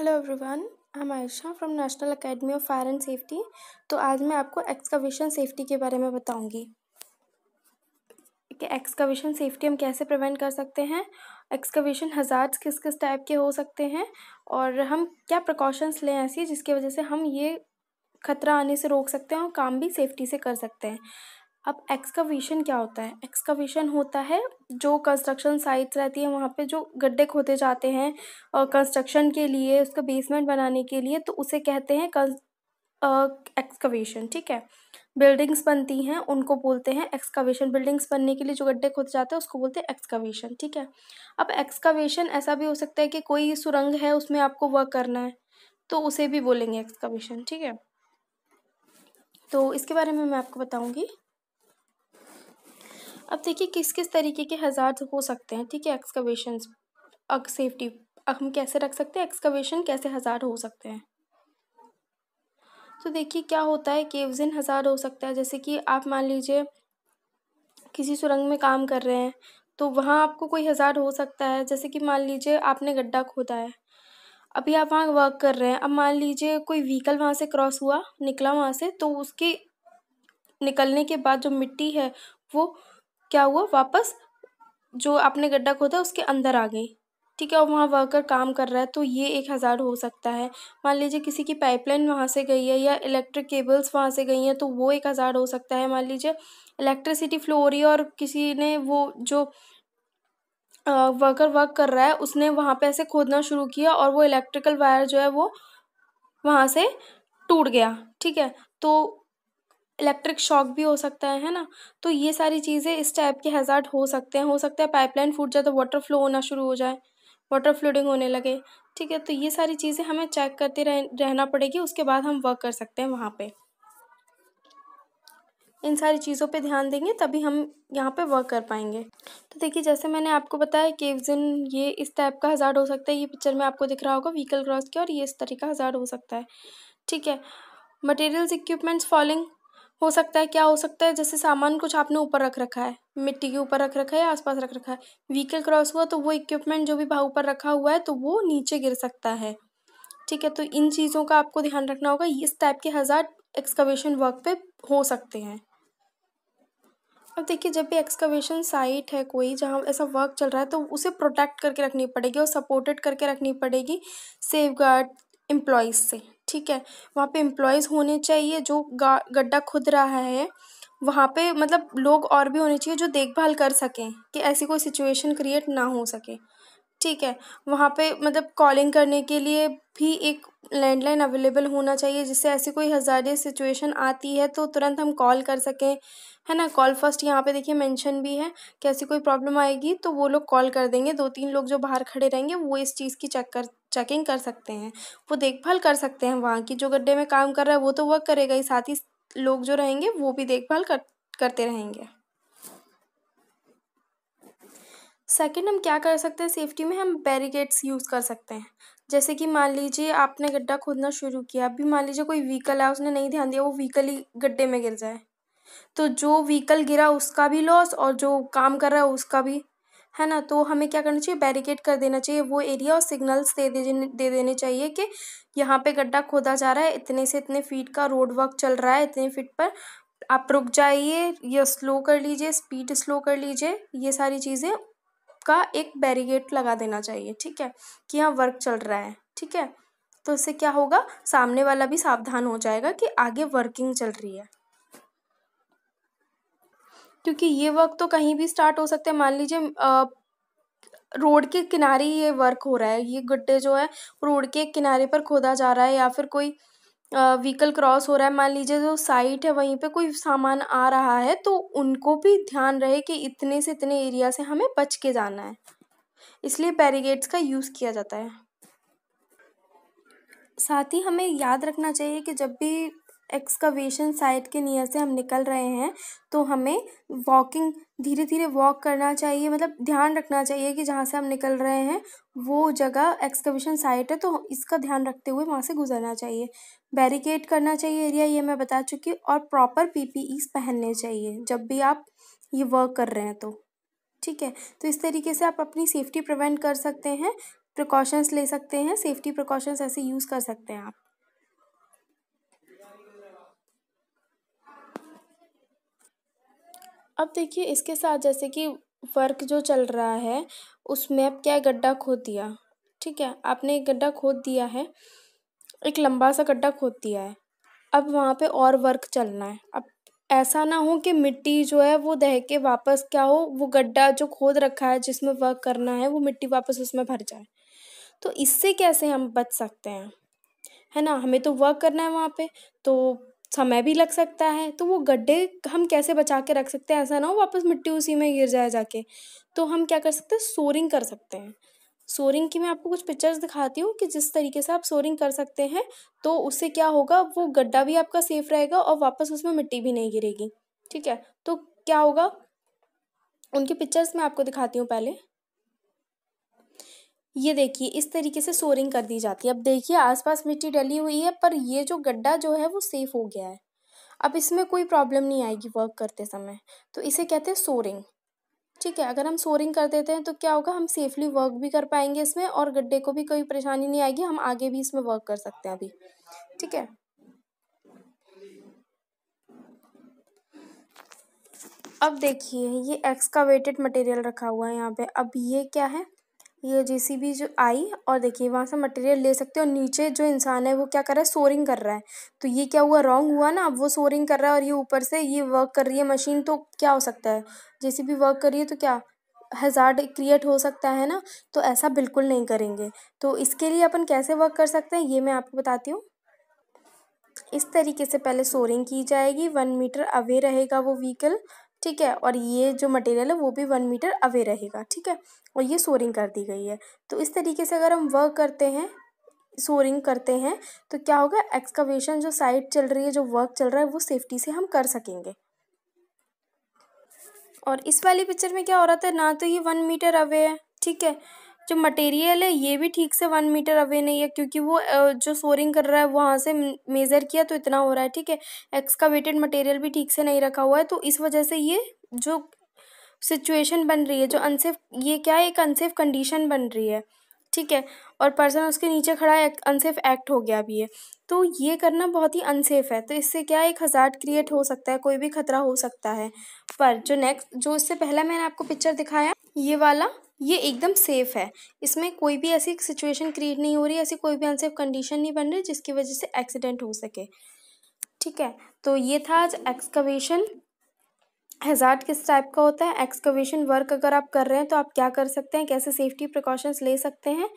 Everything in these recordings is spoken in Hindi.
हेलो एवरीवन हम Ayesha from National Academy of Fire and Safety तो आज मैं आपको एक्सकावेशन सेफ्टी के बारे में बताऊंगी कि एक्सकावेशन सेफ्टी हम कैसे प्रिवेंट कर सकते हैं एक्सकावेशन हज़ार्ड्स किस किस टाइप के हो सकते हैं और हम क्या प्रिकॉशंस लें ऐसी जिसकी वजह से हम ये खतरा आने से रोक सकते हैं और काम भी सेफ्टी से कर सकते हैं अब एक्सकवेशन क्या होता है एक्सकवेशन होता है जो कंस्ट्रक्शन साइट्स रहती है वहाँ पे जो गड्ढे खोदे जाते हैं कंस्ट्रक्शन के लिए उसका बेसमेंट बनाने के लिए तो उसे कहते हैं एक्सकवेशन ठीक है बिल्डिंग्स बनती हैं उनको बोलते हैं एक्सकवेशन बिल्डिंग्स बनने के लिए जो गड्ढे खोदे जाते हैं उसको बोलते हैं एक्सकवेशन ठीक है अब एक्सकवेशन ऐसा भी हो सकता है कि कोई सुरंग है उसमें आपको वर्क करना है तो उसे भी बोलेंगे एक्सकवेशन ठीक है तो इसके बारे में मैं आपको बताऊँगी अब देखिए किस किस तरीके के हज़ार हो सकते हैं ठीक है एक्सकवेशन अक सेफ्टी हम कैसे रख सकते हैं एक्सकवेशन कैसे हज़ार हो सकते हैं तो देखिए क्या होता है केव्स इन हज़ार हो सकता है जैसे कि आप मान लीजिए किसी सुरंग में काम कर रहे हैं तो वहाँ आपको कोई हज़ार हो सकता है जैसे कि मान लीजिए आपने गड्ढा खोदा है अभी आप वहाँ वर्क कर रहे हैं अब मान लीजिए कोई व्हीकल वहाँ से क्रॉस हुआ निकला वहाँ से तो उसके निकलने के बाद जो मिट्टी है वो क्या हुआ वापस जो आपने गड्ढा खोदा उसके अंदर आ गई ठीक है और वहाँ वर्कर काम कर रहा है तो ये एक हज़ार हो सकता है मान लीजिए किसी की पाइपलाइन वहाँ से गई है या इलेक्ट्रिक केबल्स वहाँ से गई हैं तो वो एक हज़ार हो सकता है मान लीजिए इलेक्ट्रिसिटी फ्लो हो रही है और किसी ने वो जो वर्कर वर्क कर रहा है उसने वहाँ पे ऐसे खोदना शुरू किया और वो इलेक्ट्रिकल वायर जो है वो वहाँ से टूट गया ठीक है तो इलेक्ट्रिक शॉक भी हो सकता है है ना तो ये सारी चीज़ें इस टाइप के हज़ार हो सकते हैं हो सकता है पाइपलाइन फूट जाए तो वाटर फ्लो होना शुरू हो जाए वाटर फ्लोडिंग होने लगे ठीक है तो ये सारी चीज़ें हमें चेक करते रह, रहना पड़ेगी उसके बाद हम वर्क कर सकते हैं वहाँ पर इन सारी चीज़ों पे ध्यान देंगे तभी हम यहाँ पे वर्क कर पाएंगे तो देखिए जैसे मैंने आपको बताया कि इन ये इस टाइप का हज़ार हो सकता है ये पिक्चर में आपको दिख रहा होगा व्हीकल क्रॉस किया और ये इस तरीका हज़ार हो सकता है ठीक है मटेरियल्स इक्विपमेंट्स फॉलिंग हो सकता है क्या हो सकता है जैसे सामान कुछ आपने ऊपर रख रखा है मिट्टी के ऊपर रख रखा है या आसपास रख रखा है व्हीकल क्रॉस हुआ तो वो इक्विपमेंट जो भी भाव ऊपर रखा हुआ है तो वो नीचे गिर सकता है ठीक है तो इन चीज़ों का आपको ध्यान रखना होगा इस टाइप के हज़ार एक्सकवेशन वर्क पे हो सकते हैं अब देखिए जब भी एक्सकवेशन साइट है कोई जहाँ ऐसा वर्क चल रहा है तो उसे प्रोटेक्ट करके रखनी पड़ेगी और सपोर्टेड करके रखनी पड़ेगी सेफ गार्ड एम्प्लॉयज़ से ठीक है वहाँ पे एम्प्लॉयज़ होने चाहिए जो गड्ढा खुद रहा है वहाँ पे मतलब लोग और भी होने चाहिए जो देखभाल कर सकें कि ऐसी कोई सिचुएशन क्रिएट ना हो सके ठीक है वहाँ पे मतलब कॉलिंग करने के लिए भी एक लैंडलाइन अवेलेबल होना चाहिए जिससे ऐसी कोई हजारे सिचुएशन आती है तो तुरंत हम कॉल कर सकें है ना कॉल फर्स्ट यहाँ पे देखिए मेंशन भी है कि ऐसी कोई प्रॉब्लम आएगी तो वो लोग कॉल कर देंगे दो तीन लोग जो बाहर खड़े रहेंगे वो इस चीज़ की चेक कर चेकिंग कर सकते हैं वो देखभाल कर सकते हैं वहाँ की जो गड्ढे में काम कर रहा है वो तो वर्क करेगा ही साथ ही लोग जो रहेंगे वो भी देखभाल कर करते रहेंगे सेकेंड हम क्या कर सकते हैं सेफ्टी में हम बैरिकेड्स यूज़ कर सकते हैं जैसे कि मान लीजिए आपने गड्ढा खोदना शुरू किया अभी मान लीजिए कोई व्हीकल है उसने नहीं ध्यान दिया वो व्हीकल ही गड्ढे में गिर जाए तो जो व्हीकल गिरा उसका भी लॉस और जो काम कर रहा है उसका भी है ना तो हमें क्या करना चाहिए बैरिकेड कर देना चाहिए वो एरिया और सिग्नल्स दे दे दे देने चाहिए कि यहाँ पे गड्ढा खोदा जा रहा है इतने से इतने फीट का रोड वर्क चल रहा है इतने फीट पर आप रुक जाइए या स्लो कर लीजिए स्पीड स्लो कर लीजिए ये सारी चीज़ें का एक बैरिगेट लगा देना चाहिए ठीक है कि यहाँ वर्क चल रहा है ठीक है तो इससे क्या होगा सामने वाला भी सावधान हो जाएगा कि आगे वर्किंग चल रही है क्योंकि ये वर्क तो कहीं भी स्टार्ट हो सकते हैं मान लीजिए रोड के किनारे ये वर्क हो रहा है ये गड्ढे जो है रोड के किनारे पर खोदा जा रहा है या फिर कोई व्हीकल क्रॉस हो रहा है मान लीजिए जो साइट है वहीं पे कोई सामान आ रहा है तो उनको भी ध्यान रहे कि इतने से इतने एरिया से हमें बच के जाना है इसलिए बैरिगेड्स का यूज़ किया जाता है साथ ही हमें याद रखना चाहिए कि जब भी एक्सकवेशन साइट के नियर से हम निकल रहे हैं तो हमें वॉकिंग धीरे धीरे वॉक करना चाहिए मतलब ध्यान रखना चाहिए कि जहाँ से हम निकल रहे हैं वो जगह एक्सकविशन साइट है तो इसका ध्यान रखते हुए वहाँ से गुजरना चाहिए बैरिकेड करना चाहिए एरिया ये मैं बता चुकी और प्रॉपर पी पहनने चाहिए जब भी आप ये वर्क कर रहे हैं तो ठीक है तो इस तरीके से आप अपनी सेफ्टी प्रिवेंट कर सकते हैं प्रिकॉशंस ले सकते हैं सेफ्टी प्रिकॉशंस ऐसे यूज़ कर सकते हैं आप अब देखिए इसके साथ जैसे कि वर्क जो चल रहा है उसमें अब क्या गड्ढा खोद दिया ठीक है आपने एक गड्ढा खोद दिया है एक लंबा सा गड्ढा खोद दिया है अब वहाँ पे और वर्क चलना है अब ऐसा ना हो कि मिट्टी जो है वो दह के वापस क्या हो वो गड्ढा जो खोद रखा है जिसमें वर्क करना है वो मिट्टी वापस उसमें भर जाए तो इससे कैसे हम बच सकते हैं है ना हमें तो वर्क करना है वहाँ पे तो समय भी लग सकता है तो वो गड्ढे हम कैसे बचा के रख सकते हैं ऐसा ना हो वापस मिट्टी उसी में गिर जाए जाके तो हम क्या कर सकते हैं सोरिंग कर सकते हैं सोरिंग की मैं आपको कुछ पिक्चर्स दिखाती हूँ कि जिस तरीके से आप सोरिंग कर सकते हैं तो उससे क्या होगा वो गड्ढा भी आपका सेफ रहेगा और वापस उसमें मिट्टी भी नहीं गिरेगी ठीक है तो क्या होगा उनकी पिक्चर्स मैं आपको दिखाती हूँ पहले ये देखिए इस तरीके से सोरिंग कर दी जाती है अब देखिए आसपास मिट्टी डली हुई है पर ये जो गड्ढा जो है वो सेफ हो गया है अब इसमें कोई प्रॉब्लम नहीं आएगी वर्क करते समय तो इसे कहते हैं सोरिंग ठीक है अगर हम सोरिंग कर देते हैं तो क्या होगा हम सेफली वर्क भी कर पाएंगे इसमें और गड्ढे को भी कोई परेशानी नहीं आएगी हम आगे भी इसमें वर्क कर सकते हैं अभी ठीक है अब देखिए ये एक्सकावेटेड मटेरियल रखा हुआ है यहाँ पे अब ये क्या है ये जे.सी.बी. जो आई और देखिए वहाँ से मटेरियल ले सकते हो और नीचे जो इंसान है वो क्या कर रहा है सोरिंग कर रहा है तो ये क्या हुआ रॉन्ग हुआ ना अब वो सोरिंग कर रहा है और ये ऊपर से ये वर्क कर रही है मशीन तो क्या हो सकता है जे.सी.बी. वर्क कर रही है तो क्या हजार्ड क्रिएट हो सकता है ना तो ऐसा बिल्कुल नहीं करेंगे तो इसके लिए अपन कैसे वर्क कर सकते हैं ये मैं आपको बताती हूँ इस तरीके से पहले सोरिंग की जाएगी वन मीटर अवे रहेगा वो व्हीकल ठीक है और ये जो मटेरियल है वो भी वन मीटर अवे रहेगा ठीक है और ये सोरिंग कर दी गई है तो इस तरीके से अगर हम वर्क करते हैं सोरिंग करते हैं तो क्या होगा एक्सकवेशन जो साइड चल रही है जो वर्क चल रहा है वो सेफ्टी से हम कर सकेंगे और इस वाली पिक्चर में क्या हो रहा था ना तो ये वन मीटर अवे है ठीक है जो मटेरियल है ये भी ठीक से वन मीटर अवे नहीं है क्योंकि वो जो सोरिंग कर रहा है वहाँ से मेज़र किया तो इतना हो रहा है ठीक है एक्सकावेटेड मटेरियल भी ठीक से नहीं रखा हुआ है तो इस वजह से ये जो सिचुएशन बन रही है जो अनसेफ ये क्या है एक अनसेफ कंडीशन बन रही है ठीक है और पर्सन उसके नीचे खड़ा है अनसेफ एक्ट हो गया अभी ये तो ये करना बहुत ही अनसेफ है तो इससे क्या एक हज़ार्ड क्रिएट हो सकता है कोई भी खतरा हो सकता है पर जो नेक्स्ट जो इससे पहला मैंने आपको पिक्चर दिखाया ये वाला ये एकदम सेफ़ है इसमें कोई भी ऐसी सिचुएशन क्रिएट नहीं हो रही ऐसी कोई भी अनसेफ कंडीशन नहीं बन रही जिसकी वजह से एक्सीडेंट हो सके ठीक है तो ये था आज एक्सकवेशन हैज़ार्ड किस टाइप का होता है एक्सकवेशन वर्क अगर आप कर रहे हैं तो आप क्या कर सकते हैं कैसे सेफ्टी प्रिकॉशंस ले सकते हैं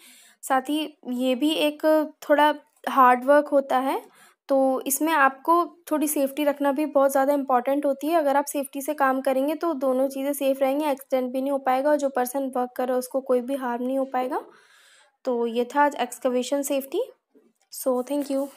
साथ ही ये भी एक थोड़ा हार्ड वर्क होता है तो इसमें आपको थोड़ी सेफ़्टी रखना भी बहुत ज़्यादा इंपॉर्टेंट होती है अगर आप सेफ़्टी से काम करेंगे तो दोनों चीज़ें सेफ़ रहेंगी एक्सीडेंट भी नहीं हो पाएगा और जो पर्सन वर्क कर रहा है उसको कोई भी हार्म नहीं हो पाएगा तो ये था आज excavation safety so thank you